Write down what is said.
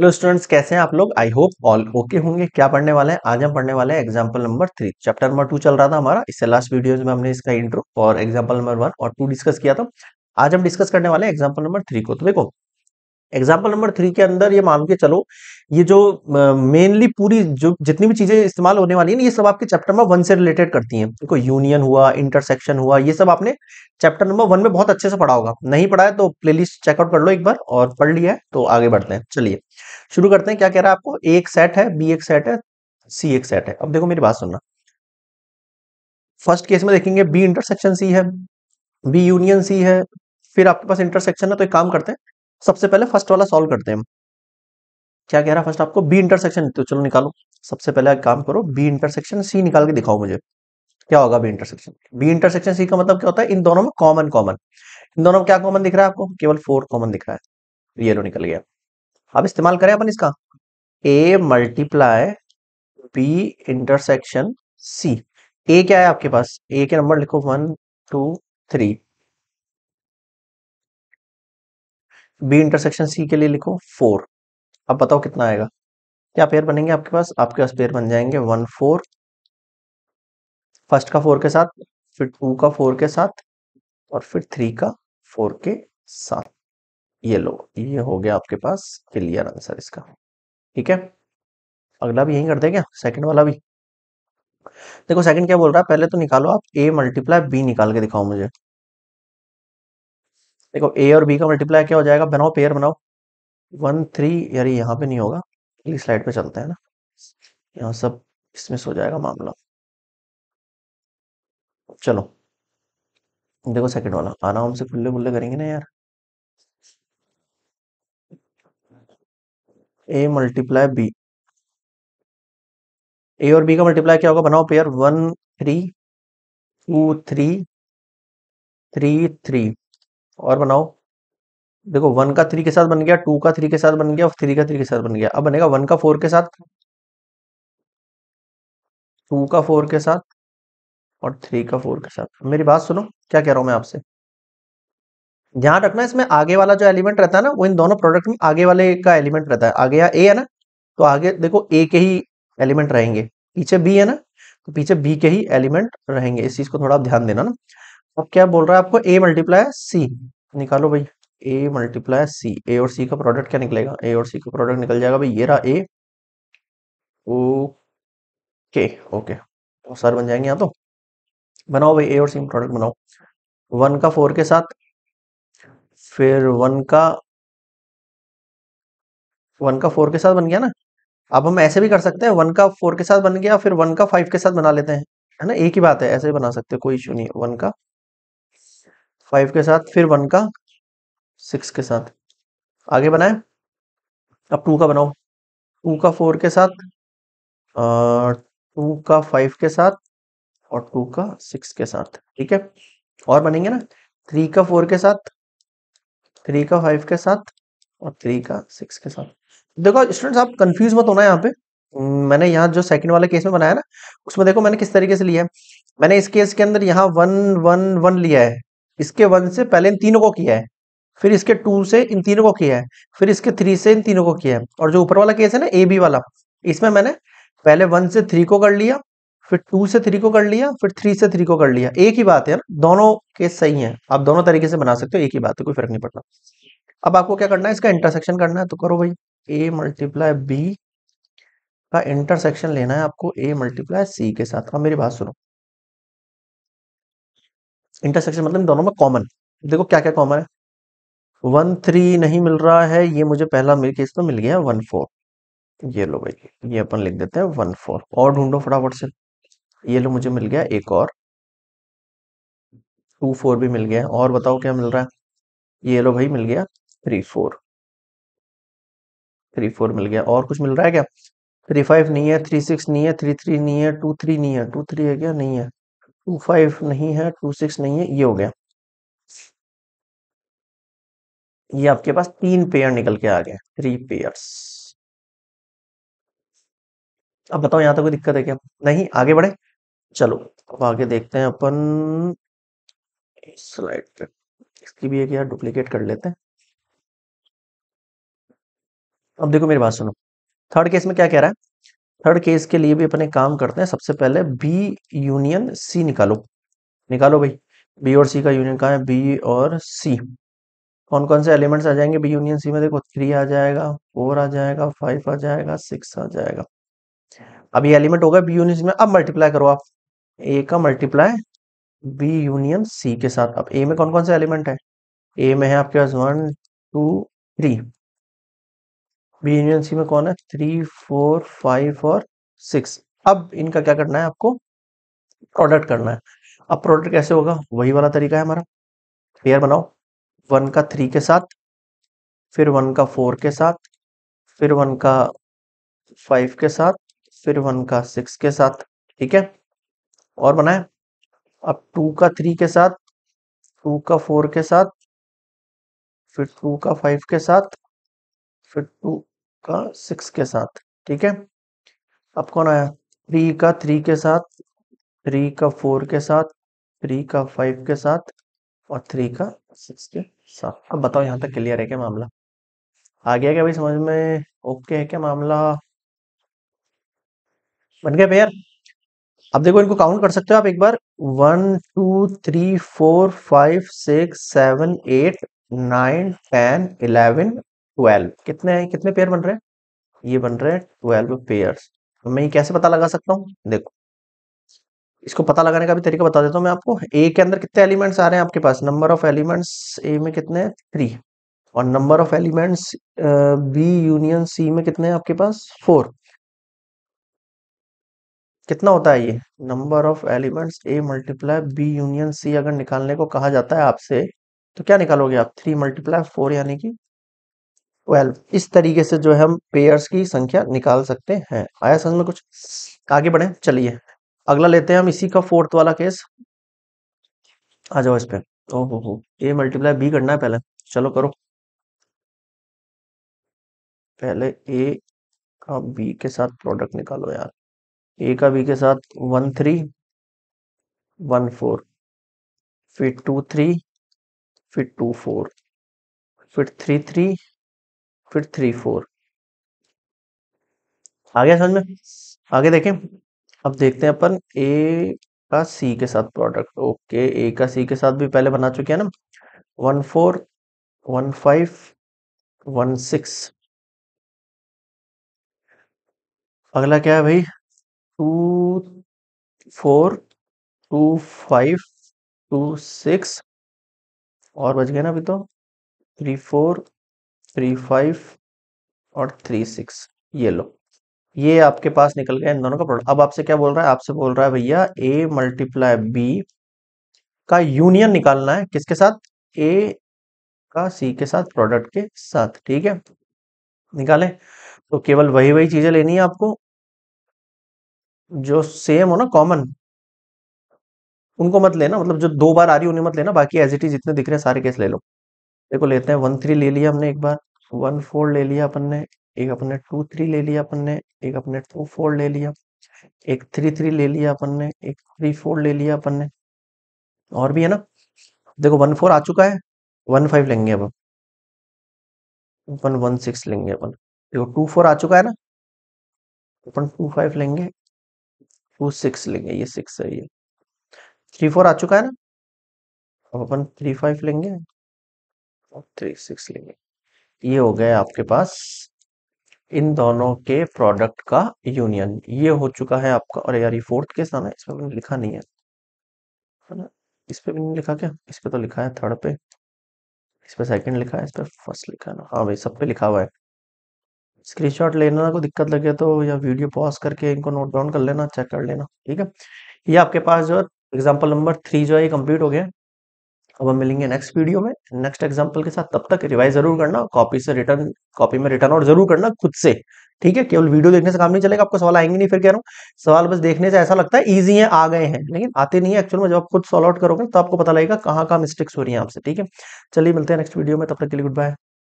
Hello students कैसे हैं आप लोग आई होप ऑल ओके होंगे क्या पढ़ने वाले हैं आज हम पढ़ने वाले हैं example number three chapter number two चल रहा था हमारा इससे लास्ट वीडियो में हमने इसका इंट्रो और एग्जाम्पल नंबर वन और टू डिस्कस किया था आज हम डिस्कस करने वाले हैं एग्जाम्पल नंबर थ्री को तो देखो एग्जाम्पल नंबर थ्री के अंदर ये मान के चलो ये जो मेनली पूरी जो जितनी भी चीजें इस्तेमाल होने वाली है ये सब आपके चैप्टर नंबर वन से रिलेटेड करती हैं देखो यूनियन हुआ इंटरसेक्शन हुआ ये सब आपने चैप्टर नंबर वन में बहुत अच्छे से पढ़ा होगा नहीं पढ़ा है तो प्लेलिस्ट चेकआउट कर लो एक बार और पढ़ लिया है तो आगे बढ़ते हैं चलिए शुरू करते हैं क्या कह रहा है आपको ए एक सेट है बी एक सेट है सी एक सेट है अब देखो मेरी बात सुनना फर्स्ट केस में देखेंगे बी इंटरसेक्शन सी है बी यूनियन सी है फिर आपके पास इंटरसेक्शन है तो एक काम करते हैं सबसे पहले फर्स्ट वाला सॉल्व करते हैं क्या कह रहा है फर्स्ट आपको बी इंटरसेक्शन तो चलो निकालो सबसे पहले एक काम करो बी इंटरसेक्शन सी निकाल के दिखाओ मुझे क्या होगा B intersection B intersection C का मतलब क्या होता है इन दोनों में कॉमन कॉमन इन दोनों में क्या कॉमन दिख रहा है आपको केवल फोर कॉमन दिख रहा है येलो निकल गया अब इस्तेमाल करें अपन इसका A multiply B intersection C A क्या है आपके पास ए के नंबर लिखो one two three B intersection C के लिए लिखो फोर अब बताओ कितना आएगा क्या पेयर बनेंगे आपके पास आपके पास पेयर बन जाएंगे वन फोर फर्स्ट का फोर के साथ फिर टू का फोर के साथ और फिर थ्री का फोर के साथ ये लो ये हो गया आपके पास क्लियर आंसर इसका ठीक है अगला भी यही कर देगा सेकंड वाला भी देखो सेकंड क्या बोल रहा है पहले तो निकालो आप ए मल्टीप्लाई बी निकाल के दिखाओ मुझे देखो ए और बी का मल्टीप्लाई क्या हो जाएगा बनाओ पेयर बनाओ वन थ्री यार यहाँ पे नहीं होगा अगली स्लाइड पे चलते हैं ना यहाँ सब इसमें सो जाएगा मामला चलो देखो सेकंड वाला आराम से खुल्ले बुल्ले करेंगे ना यार ए मल्टीप्लाई बी ए और बी का मल्टीप्लाई क्या होगा बनाओ pair one three two three three three और बनाओ देखो वन का थ्री के साथ बन गया टू का थ्री के साथ बन गया और थ्री का थ्री के साथ बन गया अब बनेगा वन का फोर के साथ टू का फोर के साथ और थ्री का फोर के साथ मेरी बात सुनो क्या कह रहा हूं मैं आपसे ध्यान रखना इसमें आगे वाला जो एलिमेंट रहता है ना वो इन दोनों प्रोडक्ट में आगे वाले का एलिमेंट रहता है आगे या ए है ना तो आगे देखो ए के ही एलिमेंट रहेंगे पीछे बी है ना तो पीछे बी के ही एलिमेंट रहेंगे इस चीज को थोड़ा ध्यान देना ना अब क्या बोल रहा है आपको ए मल्टीप्लाय सी निकालो भाई ए मल्टीप्लाय सी ए और सी का प्रोडक्ट क्या निकलेगा ए और सी का प्रोडक्ट निकल जाएगा भाई ये रहा ए ओके ओके तो सर बन जाएंगे यहाँ तो बनाओ भाई ए और सी प्रोडक्ट बनाओ वन का फोर के साथ फिर वन का वन का फोर के साथ बन गया ना अब हम ऐसे भी कर सकते हैं वन का फोर के साथ बन गया फिर वन का फाइव के साथ बना लेते हैं है ना एक ही बात है ऐसे भी बना सकते हैं कोई इशू नहीं वन का फाइव के साथ फिर वन का सिक्स के साथ आगे बनाए अब टू का बनाओ टू का फोर के साथ और टू का फाइव के साथ और टू का सिक्स के साथ ठीक है और बनेंगे ना थ्री का फोर के साथ थ्री का फाइव के साथ और थ्री का सिक्स के साथ देखो स्टूडेंट्स आप कंफ्यूज मत होना यहाँ पे मैंने यहाँ जो सेकंड वाले केस में बनाया ना उसमें देखो मैंने किस तरीके से लिया है मैंने इस केस के अंदर यहाँ वन वन वन लिया है इसके वन से पहले इन तीनों को किया है फिर इसके टू से इन तीनों को किया है फिर इसके थ्री से इन तीनों को किया है और जो ऊपर वाला केस है ना ए बी वाला इसमें मैंने पहले वन से थ्री को कर लिया फिर टू से थ्री को कर लिया फिर थ्री से थ्री को कर लिया एक ही बात है ना दोनों केस सही है आप दोनों तरीके से बना सकते हो एक ही बात है कोई फर्क नहीं पड़ता अब आपको क्या करना है इसका इंटरसेक्शन करना है तो करो भाई ए मल्टीप्लाई बी का इंटरसेक्शन लेना है आपको ए मल्टीप्लाई सी के साथ अब मेरी बात सुनो इंटरसेक्शन मतलब दोनों में कॉमन देखो क्या क्या कॉमन है वन थ्री नहीं मिल रहा है ये मुझे पहला मेरे केस तो मिल गया वन फोर ये लो भाई ये अपन लिख देते हैं वन फोर और ढूंढो फटाफट से ये लो मुझे मिल गया एक और टू फोर भी मिल गया और बताओ क्या मिल रहा है ये लो भाई मिल गया थ्री फोर थ्री फोर मिल गया और कुछ मिल रहा है क्या थ्री फाइव नहीं है थ्री सिक्स नहीं है थ्री थ्री नहीं है टू थ्री नहीं है टू थ्री है क्या नहीं है टू फाइव नहीं है टू सिक्स नहीं है ये हो गया ये आपके पास तीन पेयर निकल के आ गए थ्री पेयर्स अब बताओ यहां तक तो कोई दिक्कत है क्या नहीं आगे बढ़े चलो अब आगे देखते हैं अपन स्लाइड पे इसकी भी एक यार डुप्लीकेट कर लेते हैं अब देखो मेरी बात सुनो थर्ड केस में क्या कह रहा है थर्ड केस के लिए भी अपने काम करते हैं सबसे पहले बी यूनियन सी निकालो निकालो भाई बी और सी का यूनियन कहा है बी और सी कौन कौन से एलिमेंट्स आ जाएंगे बी यूनियन सी में देखो थ्री आ जाएगा फोर आ जाएगा फाइव आ जाएगा सिक्स आ जाएगा अब ये एलिमेंट होगा बी यूनियन सी में अब मल्टीप्लाई करो आप ए का मल्टीप्लाई बी यूनियन सी के साथ अब ए में कौन कौन से एलिमेंट है ए में है आपके पास one two three B union C में कौन है थ्री फोर फाइव और सिक्स अब इनका क्या करना है आपको प्रोडक्ट करना है अब प्रोडक्ट कैसे होगा वही वाला तरीका है हमारा पेयर बनाओ वन का थ्री के साथ फिर वन का फोर के साथ फिर वन का फाइव के साथ फिर वन का सिक्स के साथ ठीक है और बनाए अब टू का थ्री के साथ टू का फोर के साथ फिर टू का फाइव के साथ फिर टू का सिक्स के साथ ठीक है अब कौन आया थ्री का थ्री के साथ थ्री का फोर के साथ थ्री का फाइव के साथ और थ्री का सिक्स के साथ अब बताओ यहाँ तक क्लियर है क्या मामला आ गया क्या भाई समझ में ओके है क्या मामला बन गया भैया अब देखो इनको काउंट कर सकते हो आप एक बार one two three four five six seven eight nine ten eleven twelve कितने हैं कितने पेयर बन रहे हैं ये बन रहे हैं ट्वेल्व पेयर तो मैं ये कैसे पता लगा सकता हूँ देखो इसको पता लगाने का भी तरीका बता देता हूँ मैं आपको ए के अंदर कितने एलिमेंट्स आ रहे हैं आपके पास नंबर ऑफ एलिमेंट्स ए में कितने हैं थ्री और number of elements B union C में कितने हैं आपके पास फोर कितना होता है ये number of elements A multiply B union C अगर निकालने को कहा जाता है आपसे तो क्या निकालोगे आप थ्री मल्टीप्लाई फोर यानी कि ट्वेल्व इस तरीके से जो है हम पेयर्स की संख्या निकाल सकते हैं आया समझ में कुछ आगे बढ़े चलिए अगला लेते हैं हम इसी का फोर्थ वाला केस आ जाओ इस पर ओहो हो ए मल्टीप्लाई बी करना है पहले चलो करो पहले ए का बी के साथ प्रोडक्ट निकालो यार ए का बी के साथ वन थ्री वन फोर फिर टू थ्री फिर टू फोर फिर थ्री थ्री फिर थ्री हम्म। फोर आ गया समझ में आगे देखें अब देखते हैं अपन ए का सी के साथ प्रोडक्ट ओके ए का सी के साथ भी पहले बना चुके हैं ना one four one five one six अगला क्या है भाई two four two five two six और बच गया ना अभी तो थ्री फोर थ्री फाइव और थ्री सिक्स ये लो ये आपके पास निकल गया इन दोनों का प्रोडक्ट अब आपसे क्या बोल रहा है आपसे बोल रहा है भैया ए मल्टीप्लाई बी का यूनियन निकालना है किसके साथ ए का सी के साथ प्रोडक्ट के साथ ठीक है निकाले तो केवल वही वही चीजें लेनी है आपको जो सेम हो ना कॉमन उनको मत लेना मतलब जो दो बार आ रही उन्हें मत लेना बाकी एज इट इज जितने दिख रहे हैं सारे केस ले लो देखो लेते हैं वन थ्री ले लिया हमने एक बार वन फोर ले लिया अपन ने एक अपने टू थ्री ले लिया अपन ने एक अपने टू फोर ले लिया एक थ्री थ्री ले लिया अपन ने एक थ्री फोर ले लिया अपन ने और भी है ना देखो वन फोर आ चुका है वन फाइव लेंगे अब अपन वन सिक्स लेंगे अपन देखो टू फोर आ चुका है ना अपन टू फाइव लेंगे टू सिक्स लेंगे ये सिक्स है ये थ्री फोर आ चुका है ना अब अपन थ्री फाइव लेंगे थ्री सिक्स लेंगे ये हो गया आपके पास इन दोनों के प्रोडक्ट का यूनियन ये हो चुका है आपका और यार ये फोर्थ केस साथ इस पर मैंने लिखा नहीं है है ना इस पर भी नहीं लिखा क्या इस पर तो लिखा है थर्ड पे इस पर सेकंड लिखा है इस पर फर्स्ट लिखा है ना हाँ भाई सब पे लिखा हुआ है स्क्रीनशॉट लेना को दिक्कत लगे तो या वीडियो पॉज करके इनको नोट डाउन कर लेना चेक कर लेना ठीक है ये आपके पास जो एग्जाम्पल नंबर थ्री जो है ये हो गया अब हम मिलेंगे नेक्स्ट वीडियो में नेक्स्ट एग्जाम्पल के साथ तब तक रिवाइज जरूर करना कॉपी से रिटर्न कॉपी में रिटर्न और जरूर करना खुद से ठीक है केवल वीडियो देखने से काम नहीं चलेगा आपको सवाल आएंगे नहीं फिर कह रहा हूँ सवाल बस देखने से ऐसा लगता है ईजी है आ गए हैं लेकिन आते नहीं है एक्चुअल में जब आप खुद सॉल्व आउट करोगे तो आपको पता लगेगा कहाँ कहाँ मिस्टेक्स हो रही है आपसे ठीक है चलिए मिलते हैं नेक्स्ट वीडियो में तब तक के लिए गुड बाय